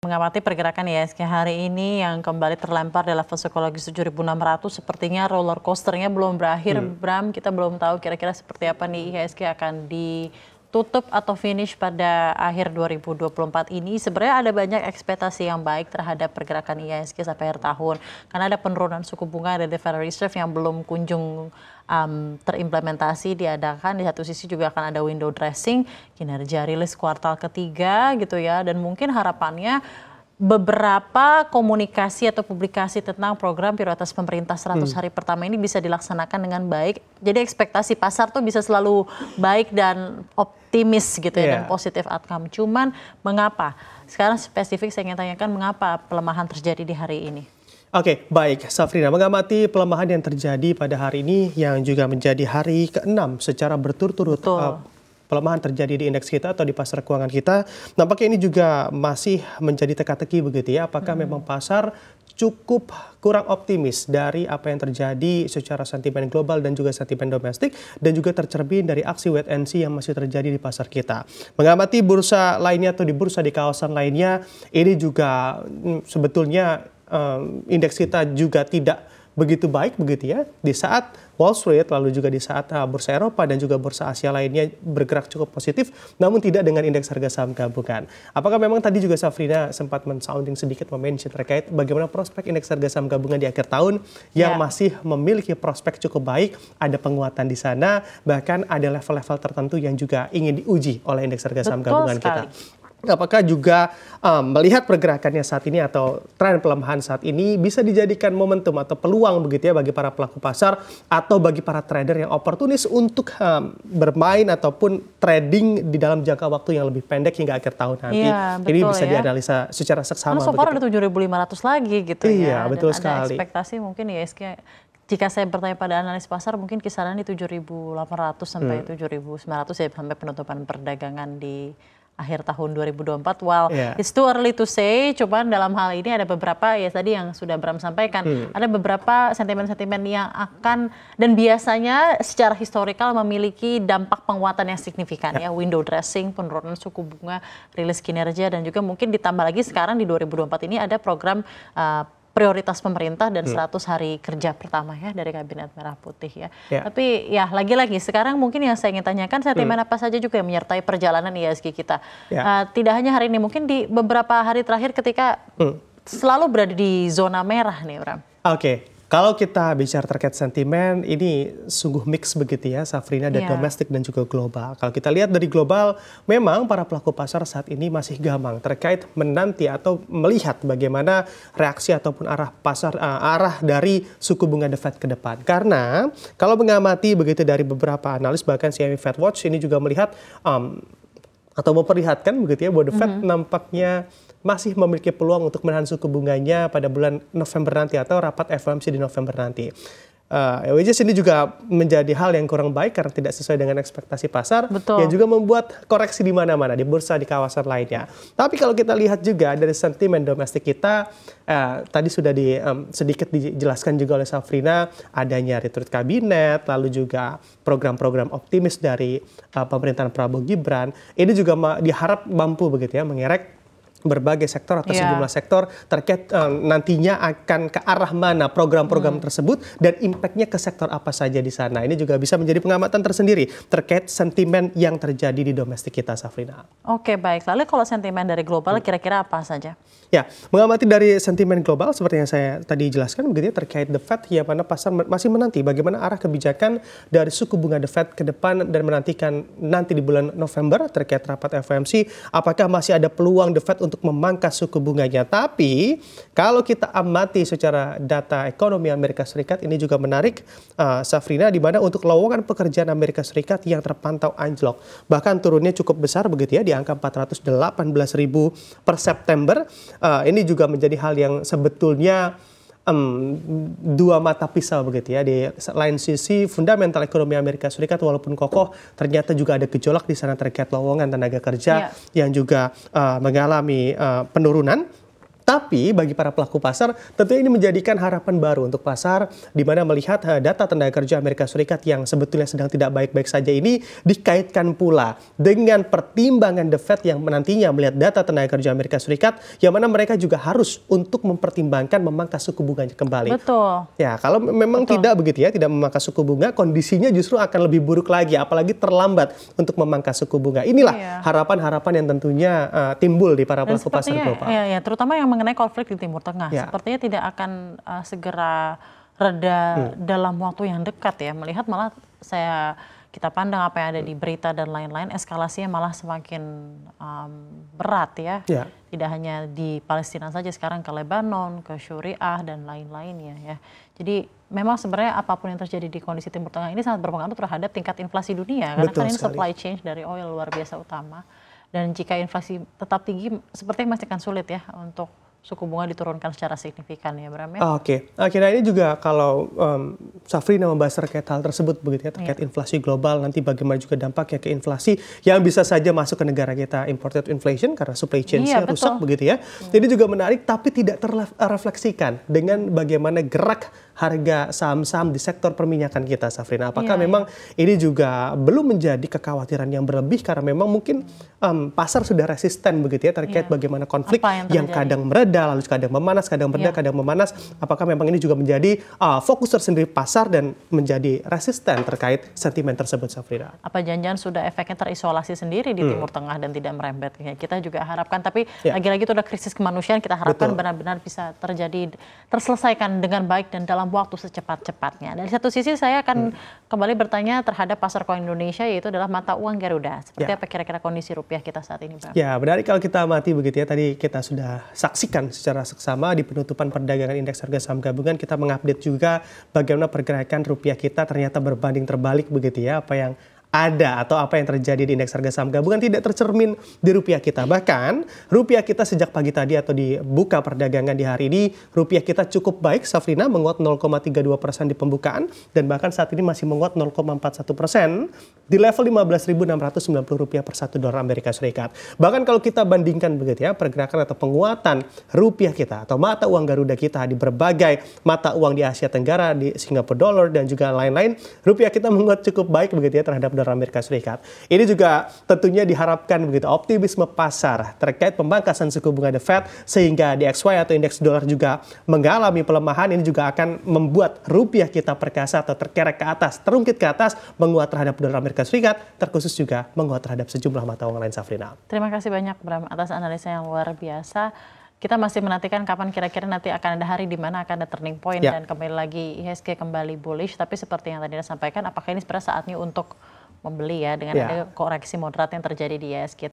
Mengamati pergerakan ISG hari ini yang kembali terlempar di level psikologis 7.600 sepertinya roller coasternya belum berakhir hmm. Bram kita belum tahu kira-kira seperti apa nih IHSG akan di tutup atau finish pada akhir 2024 ini sebenarnya ada banyak ekspektasi yang baik terhadap pergerakan IISG sampai akhir tahun karena ada penurunan suku bunga dari Federal Reserve yang belum kunjung um, terimplementasi diadakan di satu sisi juga akan ada window dressing kinerja rilis kuartal ketiga gitu ya dan mungkin harapannya beberapa komunikasi atau publikasi tentang program prioritas pemerintah 100 hmm. hari pertama ini bisa dilaksanakan dengan baik. Jadi ekspektasi pasar tuh bisa selalu baik dan optimis gitu yeah. ya dan iya. positif outcome. Cuman mengapa? Sekarang spesifik saya ingin tanyakan mengapa pelemahan terjadi di hari ini? Oke, okay, baik. Safrina, mengamati pelemahan yang terjadi pada hari ini yang juga menjadi hari ke-6 secara berturut-turut uh, pelemahan terjadi di indeks kita atau di pasar keuangan kita. Nampaknya ini juga masih menjadi teka-teki begitu ya. Apakah hmm. memang pasar cukup kurang optimis dari apa yang terjadi secara sentimen global dan juga sentimen domestik dan juga tercermin dari aksi wait and see yang masih terjadi di pasar kita. Mengamati bursa lainnya atau di bursa di kawasan lainnya, ini juga hmm, sebetulnya um, indeks kita juga tidak begitu baik begitu ya di saat Wall Street lalu juga di saat uh, bursa Eropa dan juga bursa Asia lainnya bergerak cukup positif namun tidak dengan indeks harga saham gabungan. Apakah memang tadi juga Safrina sempat mensounding sedikit mention terkait bagaimana prospek indeks harga saham gabungan di akhir tahun yang yeah. masih memiliki prospek cukup baik, ada penguatan di sana bahkan ada level-level tertentu yang juga ingin diuji oleh indeks harga saham Betul gabungan sekali. kita. Apakah juga um, melihat pergerakannya saat ini atau tren pelemahan saat ini bisa dijadikan momentum atau peluang begitu ya bagi para pelaku pasar atau bagi para trader yang oportunis untuk um, bermain ataupun trading di dalam jangka waktu yang lebih pendek hingga akhir tahun nanti. Iya, betul, ini bisa ya. dianalisa secara seksama. Karena so far begitu. ada 7.500 lagi gitu iya, ya. Iya, betul Dan sekali. Ada ekspektasi mungkin ya SK jika saya bertanya pada analis pasar mungkin kisaran di 7.800 sampai hmm. 7.900 ya sampai penutupan perdagangan di akhir tahun 2024. Well, yeah. it's too early to say, cuman dalam hal ini ada beberapa ya tadi yang sudah Bram sampaikan, hmm. ada beberapa sentimen-sentimen yang akan dan biasanya secara historikal memiliki dampak penguatan yang signifikan yeah. ya, window dressing, penurunan suku bunga, rilis kinerja dan juga mungkin ditambah lagi sekarang di 2024 ini ada program uh, prioritas pemerintah dan 100 hmm. hari kerja pertama ya dari kabinet merah putih ya. ya. Tapi ya lagi-lagi sekarang mungkin yang saya ingin tanyakan sentimen hmm. apa saja juga yang menyertai perjalanan ISG kita. Ya. Uh, tidak hanya hari ini mungkin di beberapa hari terakhir ketika hmm. selalu berada di zona merah nih Bram. Oke. Okay. Kalau kita bicara terkait sentimen, ini sungguh mix begitu ya, Safrina, dan yeah. domestik dan juga global. Kalau kita lihat dari global, memang para pelaku pasar saat ini masih gamang terkait menanti atau melihat bagaimana reaksi ataupun arah pasar uh, arah dari suku bunga The Fed ke depan. Karena kalau mengamati begitu dari beberapa analis bahkan CME Fed Watch ini juga melihat um, atau memperlihatkan begitu ya bahwa The Fed mm -hmm. nampaknya masih memiliki peluang untuk menahan suku bunganya pada bulan November nanti atau rapat FOMC di November nanti. Uh, eh, wages ini juga menjadi hal yang kurang baik karena tidak sesuai dengan ekspektasi pasar Betul. yang juga membuat koreksi di mana-mana di bursa di kawasan lainnya. Tapi kalau kita lihat juga dari sentimen domestik kita uh, tadi sudah di um, sedikit dijelaskan juga oleh Safrina adanya retreat kabinet lalu juga program-program optimis dari uh, pemerintahan Prabowo Gibran ini juga diharap mampu begitu ya mengerek berbagai sektor atau yeah. sejumlah sektor terkait um, nantinya akan ke arah mana program-program hmm. tersebut dan impactnya ke sektor apa saja di sana. Ini juga bisa menjadi pengamatan tersendiri terkait sentimen yang terjadi di domestik kita, Safrina. Oke, okay, baik. Lalu kalau sentimen dari global hmm. kira-kira hmm. apa saja? Ya, mengamati dari sentimen global seperti yang saya tadi jelaskan begitu ya terkait The Fed ya mana pasar masih menanti bagaimana arah kebijakan dari suku bunga The Fed ke depan dan menantikan nanti di bulan November terkait rapat FOMC apakah masih ada peluang The Fed untuk untuk memangkas suku bunganya. Tapi kalau kita amati secara data ekonomi Amerika Serikat ini juga menarik uh, Safrina di mana untuk lowongan pekerjaan Amerika Serikat yang terpantau anjlok. Bahkan turunnya cukup besar begitu ya di angka 418 ribu per September. Uh, ini juga menjadi hal yang sebetulnya um, dua mata pisau begitu ya. Di lain sisi fundamental ekonomi Amerika Serikat walaupun kokoh ternyata juga ada gejolak di sana terkait lowongan tenaga kerja yeah. yang juga uh, mengalami uh, penurunan tapi bagi para pelaku pasar, tentunya ini menjadikan harapan baru untuk pasar di mana melihat eh, data tenaga kerja Amerika Serikat yang sebetulnya sedang tidak baik-baik saja ini dikaitkan pula dengan pertimbangan The Fed yang menantinya melihat data tenaga kerja Amerika Serikat yang mana mereka juga harus untuk mempertimbangkan memangkas suku bunganya kembali. Betul. Ya, kalau memang Betul. tidak begitu ya, tidak memangkas suku bunga, kondisinya justru akan lebih buruk lagi apalagi terlambat untuk memangkas suku bunga. Inilah iya. harapan-harapan iya. yang tentunya uh, timbul di para pelaku pasar global. Ya, ya, terutama yang mengenai konflik di Timur Tengah. Ya. Sepertinya tidak akan uh, segera reda hmm. dalam waktu yang dekat ya. Melihat malah saya kita pandang apa yang ada di hmm. berita dan lain-lain, eskalasinya malah semakin um, berat ya. ya. Tidak hanya di Palestina saja, sekarang ke Lebanon, ke Syuriah dan lain-lainnya ya. Jadi memang sebenarnya apapun yang terjadi di kondisi Timur Tengah ini sangat berpengaruh terhadap tingkat inflasi dunia. Karena kan ini supply chain dari oil luar biasa utama. Dan jika inflasi tetap tinggi, sepertinya masih akan sulit ya untuk suku bunga diturunkan secara signifikan ya Bram ya. Oke, okay. akhirnya ini juga kalau um, Safrina membahas terkait hal tersebut begitu ya terkait yeah. inflasi global nanti bagaimana juga dampaknya ke inflasi yang bisa saja masuk ke negara kita imported inflation karena supply chain yeah, iya, rusak begitu ya. Iya. Jadi juga menarik tapi tidak terrefleksikan dengan bagaimana gerak harga saham-saham di sektor perminyakan kita, Safrina? Apakah ya, memang ya. ini juga belum menjadi kekhawatiran yang berlebih karena memang mungkin um, pasar sudah resisten begitu ya terkait ya. bagaimana konflik yang, yang kadang mereda lalu kadang memanas, kadang mereda, ya. kadang memanas. Apakah memang ini juga menjadi uh, fokus tersendiri pasar dan menjadi resisten terkait sentimen tersebut, Safrina? Apa janjian sudah efeknya terisolasi sendiri di hmm. Timur Tengah dan tidak merembet? Ya, kita juga harapkan, tapi ya. lagi-lagi ya. itu ada krisis kemanusiaan kita harapkan benar-benar bisa terjadi terselesaikan dengan baik dan dalam waktu secepat-cepatnya. Dari satu sisi saya akan hmm. kembali bertanya terhadap pasar koin Indonesia yaitu adalah mata uang Garuda. Seperti ya. apa kira-kira kondisi rupiah kita saat ini, pak? Ya, benar kalau kita amati begitu ya. Tadi kita sudah saksikan secara seksama di penutupan perdagangan indeks harga saham gabungan kita mengupdate juga bagaimana pergerakan rupiah kita ternyata berbanding terbalik begitu ya apa yang ada atau apa yang terjadi di indeks harga saham gabungan tidak tercermin di rupiah kita. Bahkan rupiah kita sejak pagi tadi atau dibuka perdagangan di hari ini rupiah kita cukup baik. Safrina menguat 0,32 persen di pembukaan dan bahkan saat ini masih menguat 0,41 persen di level 15.690 rupiah per satu dolar Amerika Serikat. Bahkan kalau kita bandingkan begitu ya pergerakan atau penguatan rupiah kita atau mata uang Garuda kita di berbagai mata uang di Asia Tenggara, di Singapura dollar dan juga lain-lain, rupiah kita menguat cukup baik begitu ya terhadap dolar Amerika Serikat. Ini juga tentunya diharapkan begitu optimisme pasar terkait pembangkasan suku bunga The Fed sehingga DXY atau indeks dolar juga mengalami pelemahan ini juga akan membuat rupiah kita perkasa atau terkerek ke atas, terungkit ke atas, menguat terhadap dolar Amerika Serikat, terkhusus juga menguat terhadap sejumlah mata uang lain Safrina. Terima kasih banyak Bram atas analisa yang luar biasa kita masih menantikan kapan kira-kira nanti akan ada hari di mana akan ada turning point ya. dan kembali lagi IHSG kembali bullish. Tapi seperti yang tadi saya sampaikan, apakah ini sebenarnya saatnya untuk membeli ya dengan ya. ada koreksi moderat yang terjadi di ISG